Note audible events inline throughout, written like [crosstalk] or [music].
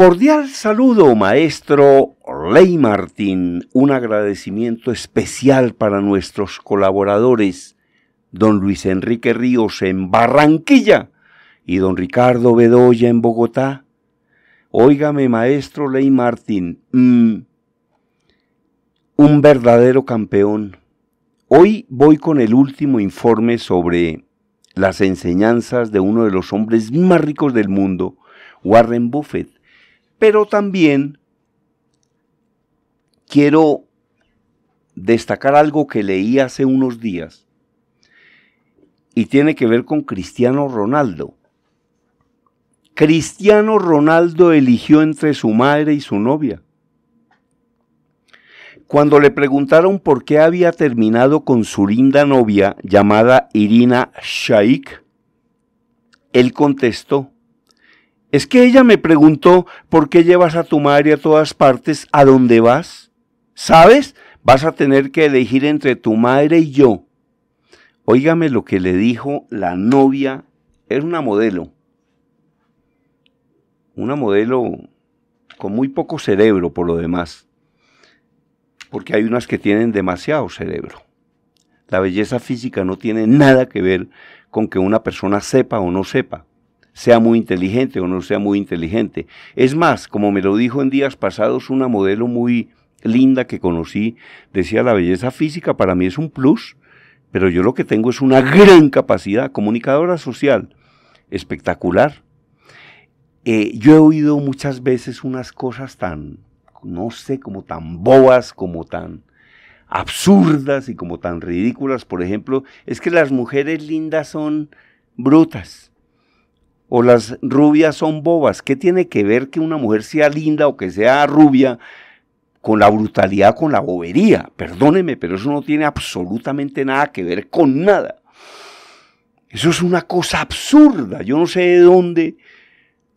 Cordial saludo, maestro Ley Martín. Un agradecimiento especial para nuestros colaboradores, don Luis Enrique Ríos en Barranquilla y don Ricardo Bedoya en Bogotá. Óigame, maestro Ley Martín, mm, un verdadero campeón. Hoy voy con el último informe sobre las enseñanzas de uno de los hombres más ricos del mundo, Warren Buffett pero también quiero destacar algo que leí hace unos días y tiene que ver con Cristiano Ronaldo. Cristiano Ronaldo eligió entre su madre y su novia. Cuando le preguntaron por qué había terminado con su linda novia llamada Irina Shaik, él contestó, es que ella me preguntó por qué llevas a tu madre a todas partes, a dónde vas. ¿Sabes? Vas a tener que elegir entre tu madre y yo. Óigame lo que le dijo la novia. Era una modelo. Una modelo con muy poco cerebro por lo demás. Porque hay unas que tienen demasiado cerebro. La belleza física no tiene nada que ver con que una persona sepa o no sepa sea muy inteligente o no sea muy inteligente. Es más, como me lo dijo en días pasados una modelo muy linda que conocí, decía la belleza física para mí es un plus, pero yo lo que tengo es una gran capacidad comunicadora social, espectacular. Eh, yo he oído muchas veces unas cosas tan, no sé, como tan boas como tan absurdas y como tan ridículas. Por ejemplo, es que las mujeres lindas son brutas o las rubias son bobas. ¿Qué tiene que ver que una mujer sea linda o que sea rubia con la brutalidad, con la bobería? Perdóneme, pero eso no tiene absolutamente nada que ver con nada. Eso es una cosa absurda. Yo no sé de dónde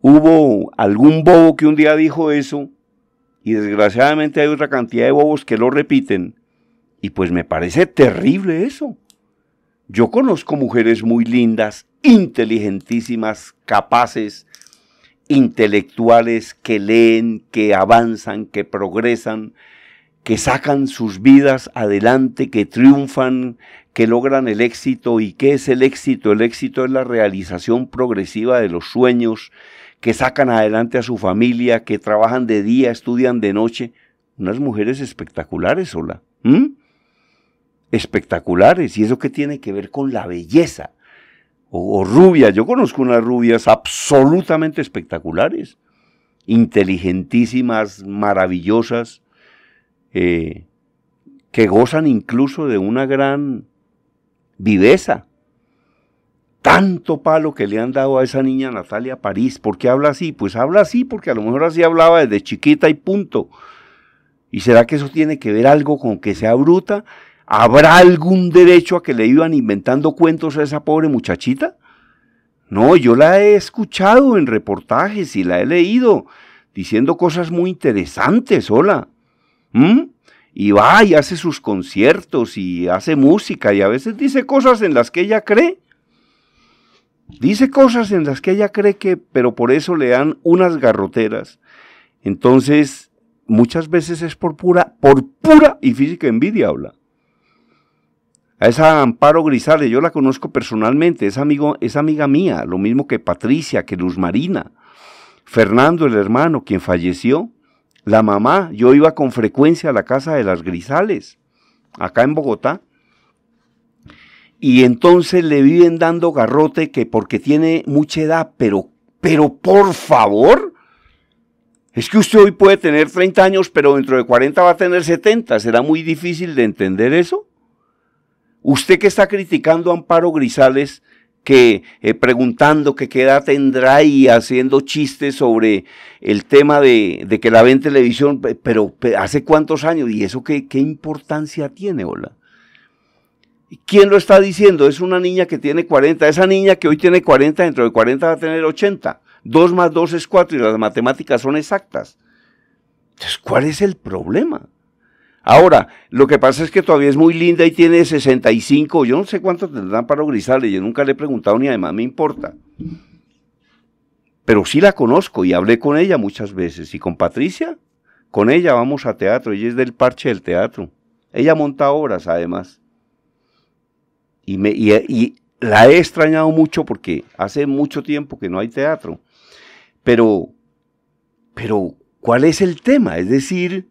hubo algún bobo que un día dijo eso y desgraciadamente hay otra cantidad de bobos que lo repiten. Y pues me parece terrible eso. Yo conozco mujeres muy lindas inteligentísimas, capaces, intelectuales que leen, que avanzan, que progresan, que sacan sus vidas adelante, que triunfan, que logran el éxito. ¿Y qué es el éxito? El éxito es la realización progresiva de los sueños, que sacan adelante a su familia, que trabajan de día, estudian de noche. Unas mujeres espectaculares, Sola. Espectaculares. ¿Y eso qué tiene que ver con la belleza? o, rubias. Yo conozco unas rubias absolutamente espectaculares, inteligentísimas, maravillosas, eh, que gozan incluso de una gran viveza. Tanto palo que le han dado a esa niña Natalia París. ¿Por qué habla así? Pues habla así porque a lo mejor así hablaba desde chiquita y punto. ¿Y será que eso tiene que ver algo con que sea bruta? ¿Habrá algún derecho a que le iban inventando cuentos a esa pobre muchachita? No, yo la he escuchado en reportajes y la he leído, diciendo cosas muy interesantes, hola. ¿Mm? Y va y hace sus conciertos y hace música y a veces dice cosas en las que ella cree. Dice cosas en las que ella cree que, pero por eso le dan unas garroteras. Entonces, muchas veces es por pura, por pura y física envidia habla. A esa Amparo Grisales, yo la conozco personalmente, es, amigo, es amiga mía, lo mismo que Patricia, que Luz Marina, Fernando el hermano, quien falleció, la mamá, yo iba con frecuencia a la casa de las Grisales, acá en Bogotá, y entonces le viven dando garrote que porque tiene mucha edad, pero, pero por favor, es que usted hoy puede tener 30 años, pero dentro de 40 va a tener 70. ¿Será muy difícil de entender eso? Usted que está criticando a Amparo Grisales, que eh, preguntando que qué edad tendrá y haciendo chistes sobre el tema de, que la ve en televisión, pero, hace cuántos años y eso qué, qué importancia tiene, hola. ¿Quién lo está diciendo? Es una niña que tiene 40, esa niña que hoy tiene 40, dentro de 40 va a tener 80. Dos más dos es cuatro y las matemáticas son exactas. Entonces, ¿cuál es el problema? Ahora, lo que pasa es que todavía es muy linda y tiene 65, yo no sé cuánto tendrán para Grisales, yo nunca le he preguntado ni además me importa. Pero sí la conozco y hablé con ella muchas veces. Y con Patricia, con ella vamos a teatro, ella es del parche del teatro. Ella monta obras además. Y, me, y la he extrañado mucho porque hace mucho tiempo que no hay teatro. Pero, pero, ¿cuál es el tema? Es decir,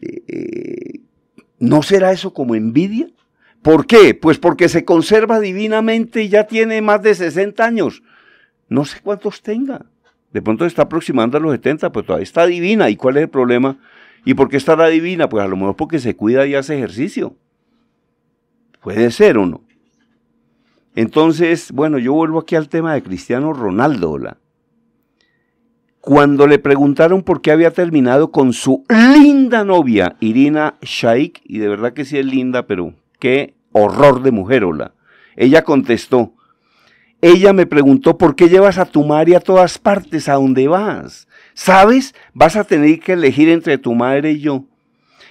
eh, ¿no será eso como envidia? ¿Por qué? Pues porque se conserva divinamente y ya tiene más de 60 años. No sé cuántos tenga. De pronto está aproximando a los 70, pues todavía está divina. ¿Y cuál es el problema? ¿Y por qué estará divina? Pues a lo mejor porque se cuida y hace ejercicio. Puede ser o no. Entonces, bueno, yo vuelvo aquí al tema de Cristiano Ronaldo. ¿la? Cuando le preguntaron por qué había terminado con su linda novia, Irina Shaik, y de verdad que sí es linda, pero qué horror de hola, Ella contestó, ella me preguntó por qué llevas a tu madre a todas partes, a donde vas. ¿Sabes? Vas a tener que elegir entre tu madre y yo.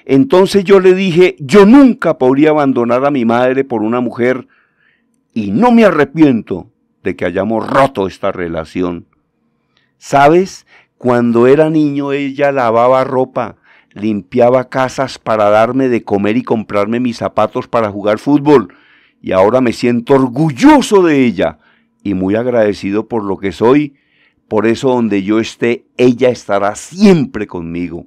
Entonces yo le dije, yo nunca podría abandonar a mi madre por una mujer y no me arrepiento de que hayamos roto esta relación. ¿Sabes? Cuando era niño ella lavaba ropa, limpiaba casas para darme de comer y comprarme mis zapatos para jugar fútbol. Y ahora me siento orgulloso de ella y muy agradecido por lo que soy. Por eso donde yo esté, ella estará siempre conmigo.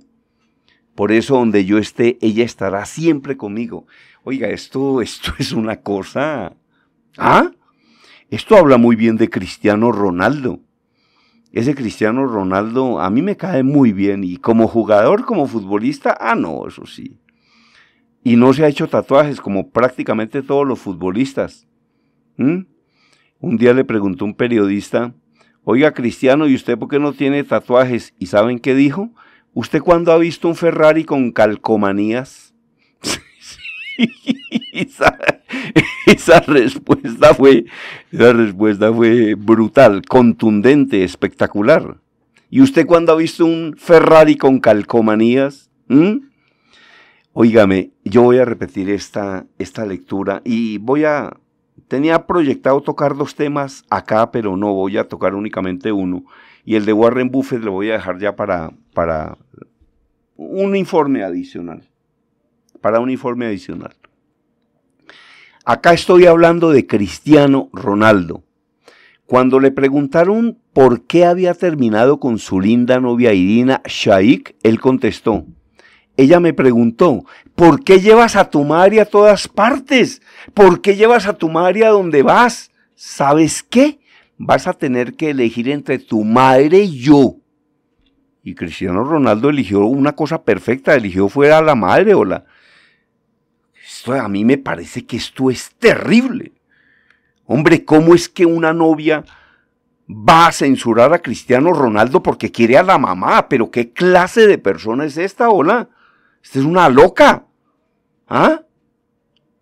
Por eso donde yo esté, ella estará siempre conmigo. Oiga, esto, esto es una cosa. ¿Ah? Esto habla muy bien de Cristiano Ronaldo. Ese Cristiano Ronaldo a mí me cae muy bien y como jugador, como futbolista, ah, no, eso sí. Y no se ha hecho tatuajes como prácticamente todos los futbolistas. Un día le preguntó un periodista, oiga Cristiano, ¿y usted por qué no tiene tatuajes? ¿Y saben qué dijo? ¿Usted cuándo ha visto un Ferrari con calcomanías? [laughs] esa, esa, respuesta fue, respuesta fue brutal, contundente, espectacular. ¿Y usted cuando ha visto un Ferrari con calcomanías? ¿Mm? Óigame, yo voy a repetir esta, esta lectura y voy a... Tenía proyectado tocar dos temas acá, pero no voy a tocar únicamente uno. Y el de Warren Buffett lo voy a dejar ya para, para un informe adicional para un informe adicional. Acá estoy hablando de Cristiano Ronaldo. Cuando le preguntaron por qué había terminado con su linda novia Irina Shaik, él contestó, ella me preguntó, ¿por qué llevas a tu madre a todas partes? ¿Por qué llevas a tu madre a donde vas? ¿Sabes qué? Vas a tener que elegir entre tu madre y yo. Y Cristiano Ronaldo eligió una cosa perfecta, eligió fuera la madre o la, esto a mí me parece que esto es terrible. Hombre, ¿cómo es que una novia va a censurar a Cristiano Ronaldo porque quiere a la mamá? Pero ¿qué clase de persona es esta? Hola. Esta es una loca. ¿Ah?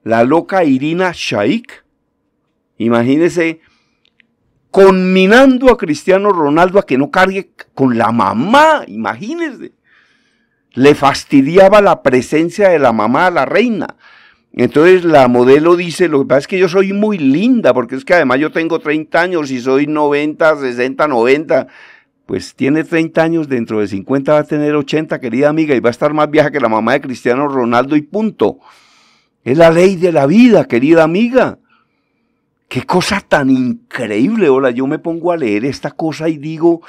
La loca Irina Shaik. Imagínese conminando a Cristiano Ronaldo a que no cargue con la mamá. Imagínese. Le fastidiaba la presencia de la mamá a la reina. Entonces la modelo dice, lo que pasa es que yo soy muy linda, porque es que además yo tengo 30 años y soy 90, 60, 90. Pues tiene 30 años, dentro de 50 va a tener 80, querida amiga, y va a estar más vieja que la mamá de Cristiano Ronaldo y punto. Es la ley de la vida, querida amiga. Qué cosa tan increíble. Hola, yo me pongo a leer esta cosa y digo,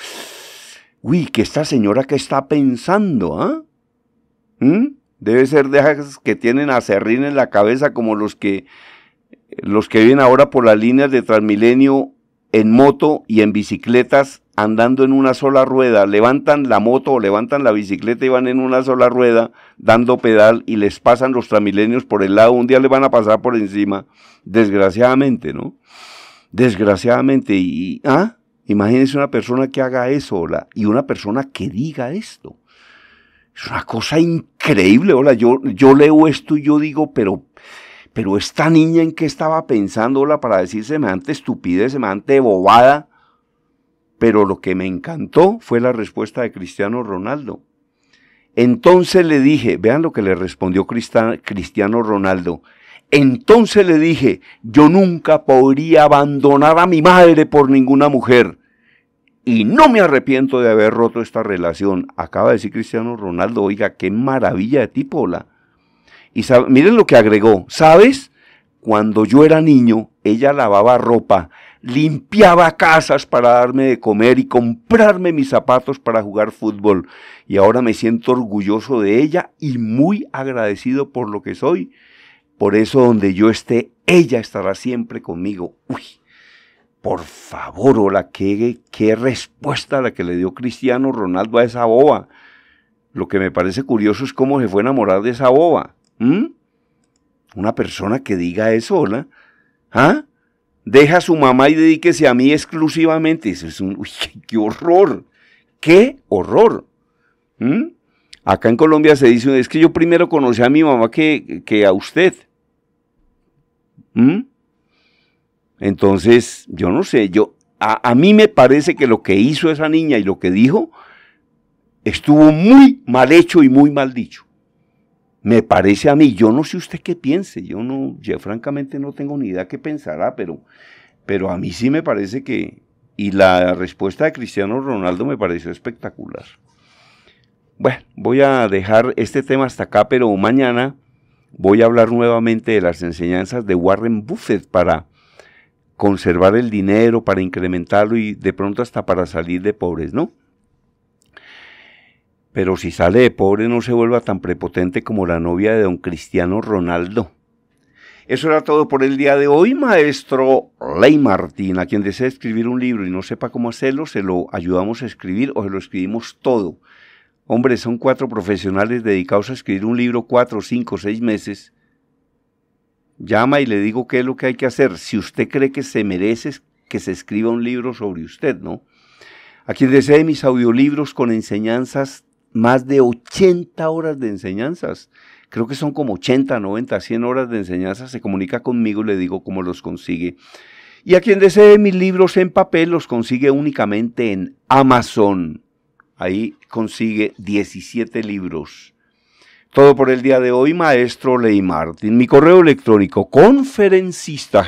uy, que esta señora que está pensando, ¿ah? ¿Mm? Debe ser de esas que tienen acerrín en la cabeza como los que los que vienen ahora por las líneas de Transmilenio en moto y en bicicletas andando en una sola rueda, levantan la moto o levantan la bicicleta y van en una sola rueda dando pedal y les pasan los transmilenios por el lado, un día le van a pasar por encima, desgraciadamente, ¿no? Desgraciadamente, y, ah, imagínense una persona que haga eso y una persona que diga esto. Es una cosa increíble. Hola, yo, yo leo esto y yo digo, pero, pero esta niña en qué estaba pensando, hola, para decir semejante estupidez, semejante bobada. Pero lo que me encantó fue la respuesta de Cristiano Ronaldo. Entonces le dije, vean lo que le respondió Cristiano Ronaldo. Entonces le dije, yo nunca podría abandonar a mi madre por ninguna mujer y no me arrepiento de haber roto esta relación. Acaba de decir Cristiano Ronaldo, oiga, qué maravilla de tipo, la. Y miren lo que agregó, ¿sabes? Cuando yo era niño, ella lavaba ropa, limpiaba casas para darme de comer y comprarme mis zapatos para jugar fútbol. Y ahora me siento orgulloso de ella y muy agradecido por lo que soy. Por eso donde yo esté, ella estará siempre conmigo. Uy, por favor, hola, qué, qué respuesta la que le dio Cristiano Ronaldo a esa boba. Lo que me parece curioso es cómo se fue a enamorar de esa boba. Una persona que diga eso, hola. ¿Ah? Deja a su mamá y dedíquese a mí exclusivamente. Eso es un. ¡Qué horror! ¡Qué horror! Acá en Colombia se dice: es que yo primero conocí a mi mamá que, a usted. Entonces, yo no sé, yo, a, mí me parece que lo que hizo esa niña y lo que dijo estuvo muy mal hecho y muy mal dicho. Me parece a mí, yo no sé usted qué piense, yo no, francamente no tengo ni idea qué pensará, pero, pero a mí sí me parece que, y la respuesta de Cristiano Ronaldo me pareció espectacular. Bueno, voy a dejar este tema hasta acá, pero mañana voy a hablar nuevamente de las enseñanzas de Warren Buffett para conservar el dinero, para incrementarlo y de pronto hasta para salir de pobres, ¿no? Pero si sale de pobre no se vuelva tan prepotente como la novia de don Cristiano Ronaldo. Eso era todo por el día de hoy, maestro Ley Martín. A quien desea escribir un libro y no sepa cómo hacerlo, se lo ayudamos a escribir o se lo escribimos todo. Hombre, son cuatro profesionales dedicados a escribir un libro cuatro, cinco, seis meses llama y le digo qué es lo que hay que hacer. Si usted cree que se merece que se escriba un libro sobre usted, ¿no? A quien desee mis audiolibros con enseñanzas, más de 80 horas de enseñanzas. Creo que son como 80, 90, 100 horas de enseñanzas. Se comunica conmigo, le digo cómo los consigue. Y a quien desee mis libros en papel, los consigue únicamente en Amazon. Ahí consigue 17 libros todo por el día de hoy, maestro Ley Martin. Mi correo electrónico conferencista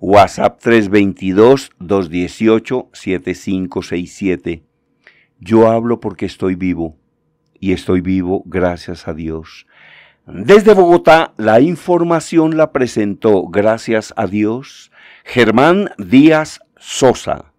WhatsApp 322-218-7567. Yo hablo porque estoy vivo y estoy vivo gracias a Dios. Desde Bogotá, la información la presentó, gracias a Dios, Germán Díaz Sosa.